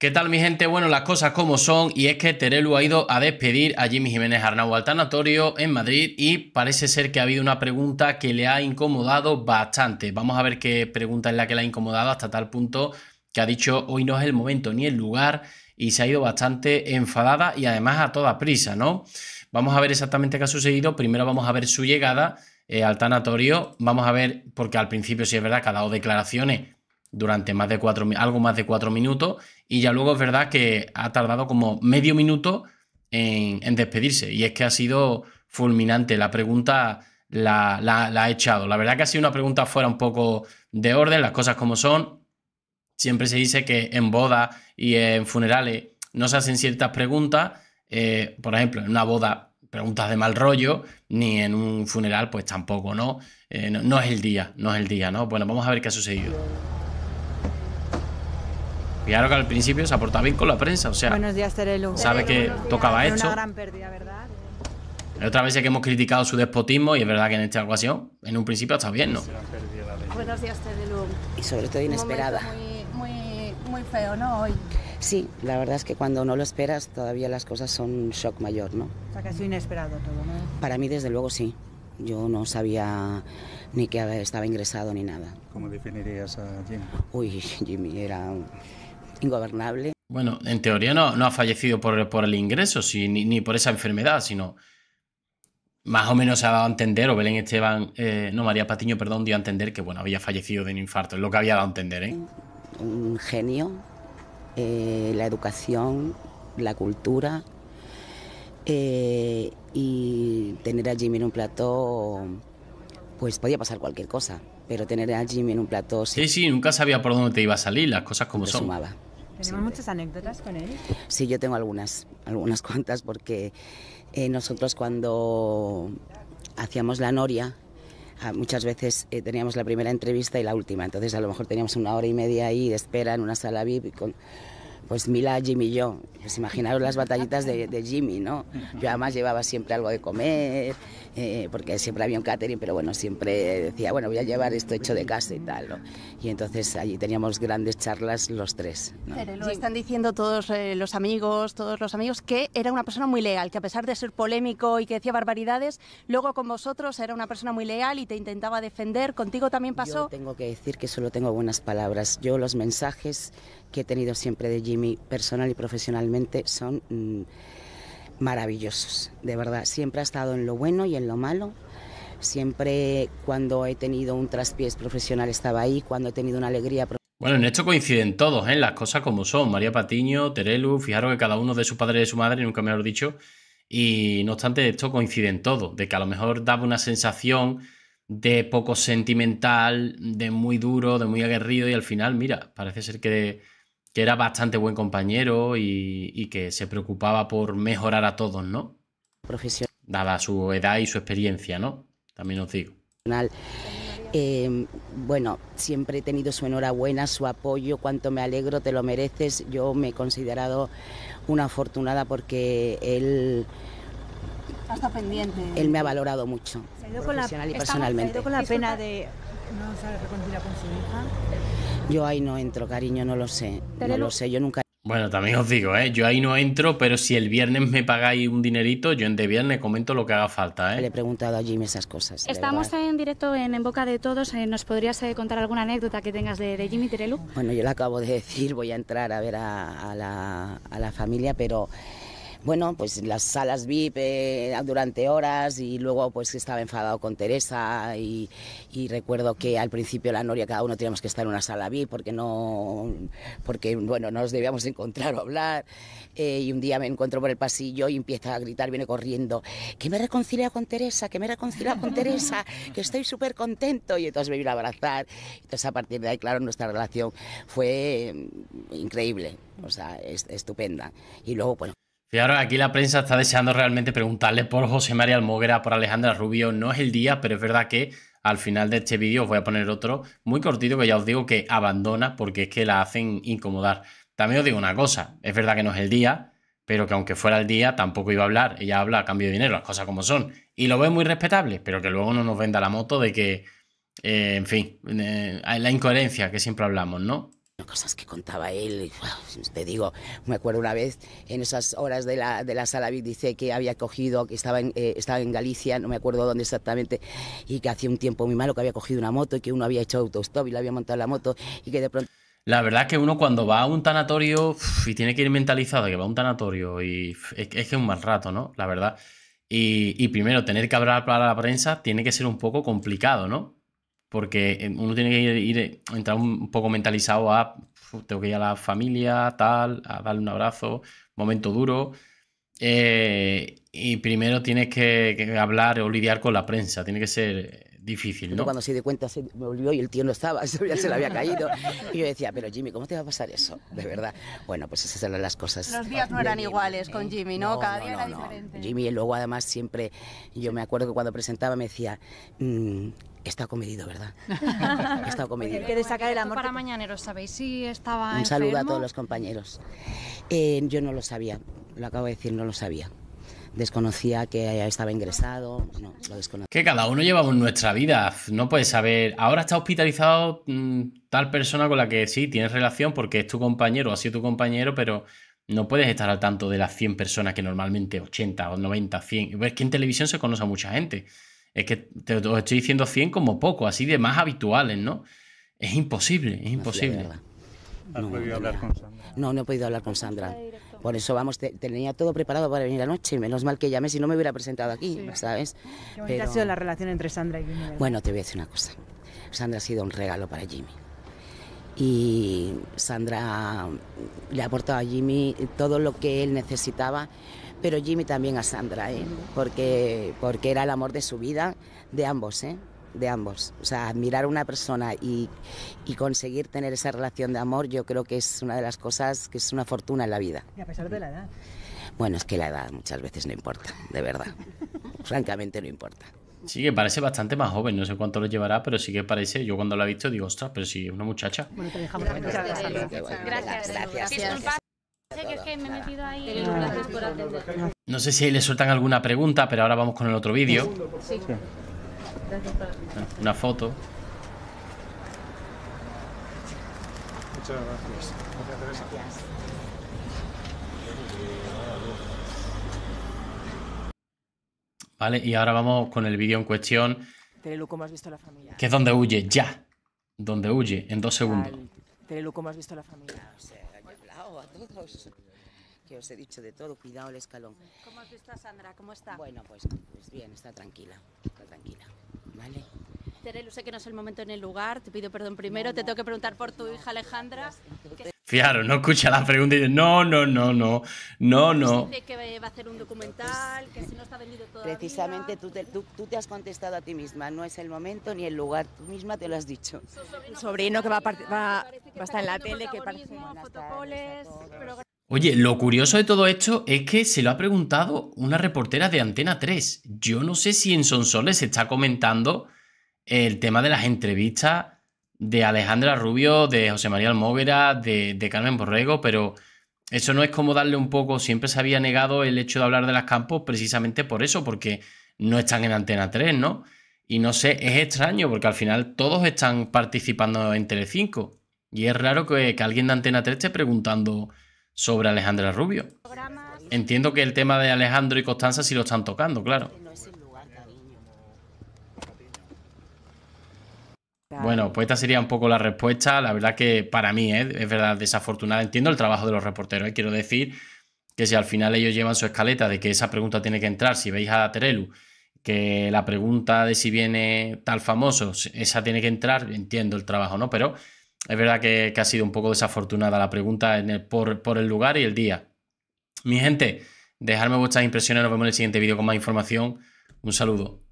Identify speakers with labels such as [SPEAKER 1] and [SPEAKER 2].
[SPEAKER 1] ¿Qué tal mi gente? Bueno, las cosas como son y es que Terelu ha ido a despedir a Jimmy Jiménez Arnau al tanatorio en Madrid y parece ser que ha habido una pregunta que le ha incomodado bastante. Vamos a ver qué pregunta es la que le ha incomodado hasta tal punto que ha dicho hoy no es el momento ni el lugar y se ha ido bastante enfadada y además a toda prisa, ¿no? Vamos a ver exactamente qué ha sucedido. Primero vamos a ver su llegada eh, al tanatorio. Vamos a ver, porque al principio sí es verdad que ha dado declaraciones durante más de cuatro, algo más de cuatro minutos y ya luego es verdad que ha tardado como medio minuto en, despedirse y es que ha sido fulminante la pregunta. La, ha echado. La verdad que ha sido una pregunta fuera un poco de orden, las cosas como son. Siempre se dice que en bodas y en funerales no se hacen ciertas preguntas. Eh, por ejemplo, en una boda, preguntas de mal rollo, ni en un funeral, pues tampoco, ¿no? Eh, no, no es el día, no es el día, ¿no? Bueno, vamos a ver qué ha sucedido. Claro que al principio se ha bien con la prensa, o sea. Buenos
[SPEAKER 2] días, Terelu. Sabe que tocaba esto. Una gran pérdida, ¿verdad?
[SPEAKER 1] Otra vez es que hemos criticado su despotismo y es verdad que en esta ocasión, en un principio está bien, ¿no?
[SPEAKER 2] Buenos días, Terelu. Y sobre todo inesperada. Muy, feo, ¿no? Hoy. Sí, la verdad es que cuando no lo esperas todavía las cosas son un shock mayor, ¿no? O sea, que inesperado todo, ¿no? Para mí, desde luego, sí. Yo no sabía ni que estaba ingresado ni nada. ¿Cómo definirías a Jimmy? Uy, Jimmy era ingobernable.
[SPEAKER 1] Bueno, en teoría no, ha fallecido por, el ingreso, ni, por esa enfermedad, sino más o menos se ha dado a entender, o Belén Esteban, eh, no, María Patiño, perdón, dio a entender que bueno, había fallecido de un infarto, es lo que había dado a entender. ¿eh?
[SPEAKER 2] Un genio, eh, la educación, la cultura, eh, y tener a Jimmy en un plató, pues podía pasar cualquier cosa pero tener a Jimmy en un plató... Sí,
[SPEAKER 1] sí, nunca sabía por dónde te iba a salir, las cosas como son. Sumaba.
[SPEAKER 2] ¿Tenemos muchas anécdotas con él? Sí, yo tengo algunas, algunas cuantas, porque eh, nosotros cuando hacíamos la noria, ah, muchas veces eh, teníamos la primera entrevista y la última, entonces a lo mejor teníamos una hora y media ahí de espera en una sala VIP con pues Mila, Jimmy y yo. ...os pues, imaginaros las batallitas de, Jimmy, ¿no? Yo además llevaba siempre algo de comer, eh, porque siempre había un catering, pero bueno, siempre decía, bueno, voy a llevar esto hecho de casa y tal, Y entonces allí teníamos grandes charlas los tres. ¿no? están diciendo todos eh, los amigos, todos los amigos, que era una persona muy leal, que a pesar de ser polémico y que decía barbaridades, luego con vosotros era una persona muy leal y te intentaba defender. ¿Contigo también pasó? tengo que decir que solo tengo buenas palabras. Yo los mensajes que he tenido siempre de Jimmy, personal y profesionalmente, son mm, maravillosos. De verdad, siempre ha estado en lo bueno y en lo malo. Siempre cuando he tenido un traspiés profesional estaba ahí, cuando he tenido una alegría profesional.
[SPEAKER 1] Bueno, en esto coinciden todos, ¿eh? las cosas como son. María Patiño, Terelu, fijaros que cada uno de su padre y de su madre, nunca me lo he dicho. Y no obstante, esto coinciden todo de que a lo mejor daba una sensación de poco sentimental, de muy duro, de muy aguerrido, y al final, mira, parece ser que que era bastante buen compañero y, que se preocupaba por mejorar a todos, ¿no? Profesional. Dada su edad y su experiencia, ¿no? También os digo.
[SPEAKER 2] Em, bueno, siempre he tenido su enhorabuena, su apoyo, cuánto me alegro, te lo mereces. Yo me he considerado una afortunada porque él... Hasta pendiente. Él me ha valorado mucho, profesional y personalmente. Se ha ido con la pena de no se con su hija. Yo ahí no entro, cariño, no lo sé. No
[SPEAKER 1] lo sé, yo nunca... Bueno, también os digo, ¿eh? yo ahí no entro, pero si el viernes me pagáis un dinerito, yo en de viernes comento lo que haga falta. ¿eh? Le he preguntado a Jim esas cosas. Estamos
[SPEAKER 2] en directo en, Boca de Todos. Eh, ¿Nos podrías eh, contar alguna anécdota que tengas de, Jimmy Terelu? Bueno, yo le acabo de decir, voy a entrar a ver la, a la familia, pero bueno, pues las salas VIP eh, durante horas y luego pues estaba enfadado con Teresa y, recuerdo que al principio la Noria cada uno teníamos que estar en una sala VIP porque no, porque bueno, nos debíamos encontrar o hablar eh, y un día me encuentro por el pasillo y empieza a gritar, viene corriendo, que me reconcilia con Teresa, que me reconcilia con Teresa, que estoy súper contento y entonces me vino a abrazar. Entonces a partir de ahí, claro, nuestra relación fue mm, increíble, o sea, estupenda. Y luego, bueno
[SPEAKER 1] ahora aquí la prensa está deseando realmente preguntarle por José María Almoguera por Alejandra Rubio. No es el día, pero es verdad que al final de este vídeo os voy a poner otro muy cortito que ya os digo que abandona porque es que la hacen incomodar. También os digo una cosa, es verdad que no es el día, pero que aunque fuera el día tampoco iba a hablar. Ella habla a cambio de dinero, las cosas como son. Y lo ve muy respetable, pero que luego no nos venda la moto de que, eh, en fin, eh, la incoherencia que siempre hablamos, ¿no? Cosas que contaba él, te digo, me acuerdo una vez
[SPEAKER 2] en esas horas de la, de la sala, dice que había cogido, que estaba en, eh, estaba en Galicia, no me acuerdo dónde exactamente, y que hacía un tiempo muy malo, que había cogido una moto y que uno había hecho autostop y le había montado la moto y que de pronto...
[SPEAKER 1] La verdad es que uno cuando va a un tanatorio y tiene que ir mentalizado que va a un tanatorio y es, que es un mal rato, ¿no? La verdad. Y, y primero, tener que hablar para la prensa tiene que ser un poco complicado, ¿no? porque eh, uno tiene que ir, eh, entrar un poco mentalizado a tengo que ir a la familia, tal, a darle un abrazo, momento duro. Eh, y primero tienes que, hablar o lidiar con la prensa, tiene que ser difícil, ¿no? cuando se
[SPEAKER 2] dio cuenta se volvió y el tío no estaba, se le había caído. Y yo decía, pero Jimmy, ¿cómo te va a pasar eso? De verdad. Bueno, pues esas eran las cosas. Los días no eran iguales con eh, Jimmy, ¿no? Cada día era diferente. Jimmy, y luego además siempre, yo me acuerdo que cuando presentaba me decía, mm, Está comedido, ¿verdad? Está comedido. que sacar el amor. Para mañaneros, ¿sabéis si estaba Un saludo a todos los compañeros. Eh, yo no lo sabía, lo acabo de decir, no lo sabía desconocía que estaba ingresado, Que cada uno
[SPEAKER 1] llevamos nuestra vida, no puedes saber, ahora está hospitalizado mm, tal persona con la que sí tienes relación porque es tu compañero, o ha sido tu compañero, pero no puedes estar al tanto de las 100 personas que normalmente 80 o 90, 100. Es que en televisión se conoce a mucha gente. Es que te estoy diciendo 100 como poco, así de más habituales, ¿no? Es imposible, es imposible. No, no, no, no
[SPEAKER 2] he podido hablar con Sandra. Por eso, vamos, tenía todo preparado para venir anoche. Menos mal que llamé, si no me hubiera presentado aquí, ¿sabes? ¿Qué ha sido la relación entre Sandra y Jimmy? Bueno, te voy a decir una cosa. Sandra ha sido un regalo para Jimmy. Y Sandra le ha aportado a Jimmy todo lo que él necesitaba pero Jimmy también a Sandra, ¿eh? porque, porque era el amor de su vida, de ambos. ¿eh? de ambos. O sea, admirar a una persona y, y, conseguir tener esa relación de amor, yo creo que es una de las cosas que es una fortuna en la vida. Y a pesar de la edad. Bueno, es que la edad muchas veces no importa, de verdad. Francamente no importa.
[SPEAKER 1] Sí, que parece bastante más joven, no sé cuánto lo llevará, pero sí que parece, yo cuando la he visto digo, ostras, pero sí, una muchacha. Bueno,
[SPEAKER 2] te dejamos gracias. Gracias.
[SPEAKER 1] No sé si le sueltan alguna pregunta, pero ahora vamos con el otro vídeo.
[SPEAKER 2] Sí. Gracias Una foto. Muchas gracias.
[SPEAKER 1] Vale, y ahora vamos con el vídeo en cuestión.
[SPEAKER 2] Teleluco, ¿cómo has visto a la familia?
[SPEAKER 1] Que es donde huye, ya. Donde huye, en dos segundos.
[SPEAKER 2] Teleluco, ¿cómo has visto a la familia? Os he hablado a todos. Que os he dicho de todo, cuidado el escalón. ¿Cómo has visto a Sandra? ¿Cómo está? Bueno, pues, pues bien, está tranquila tranquila, ¿vale? sé que no es el momento ni el lugar, te pido perdón primero, te tengo que preguntar por tu hija Alejandra.
[SPEAKER 1] Fiaro, no escucha la pregunta y dice, no, no, no, no, no, no.
[SPEAKER 2] un documental, Precisamente tú te, has contestado a ti misma, no es el momento ni el lugar, tú misma te lo has dicho. sobrino, que va a, estar en la tele, que parece... Fotocoles,
[SPEAKER 1] Oye, lo curioso de todo esto es que se lo ha preguntado una reportera de Antena 3. Yo no sé si en Sonsoles se está comentando el tema de las entrevistas de Alejandra Rubio, de José María Almóguera, de, Carmen Borrego, pero eso no es como darle un poco. Siempre se había negado el hecho de hablar de las campos precisamente por eso, porque no están en Antena 3, ¿no? Y no sé, es extraño porque al final todos están participando en 5. Y es raro que, que alguien de Antena 3 esté preguntando sobre Alejandra Rubio. Entiendo que el tema de Alejandro y Constanza sí lo están tocando, claro. Bueno, pues esta sería un poco la respuesta. La verdad que para mí ¿eh? es verdad desafortunada. Entiendo el trabajo de los reporteros. ¿eh? Quiero decir que si al final ellos llevan su escaleta de que esa pregunta tiene que entrar, si veis a Terelu, que la pregunta de si viene tal famoso, esa tiene que entrar, entiendo el trabajo, ¿no? Pero es verdad que, ha sido un poco desafortunada la pregunta por, por el lugar y el día. Mi gente, dejadme vuestras impresiones, nos vemos en el siguiente vídeo con más información. Un saludo.